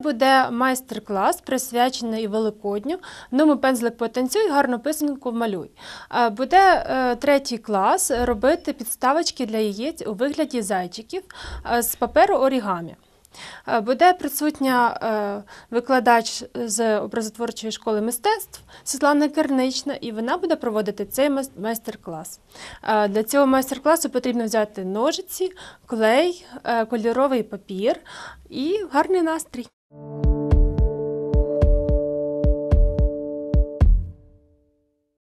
Буде майстер-клас присвячений Великодню. Ному пензлик потанцюй, гарну писанку малюй. Е, буде е, третій клас робити підставочки для яєць у вигляді зайчиків е, з паперу орігамі. Буде присутня викладач з образотворчої школи мистецтв Світлана Кернична, і вона буде проводити цей майстер-клас. Для цього майстер-класу потрібно взяти ножиці, клей, кольоровий папір і гарний настрій.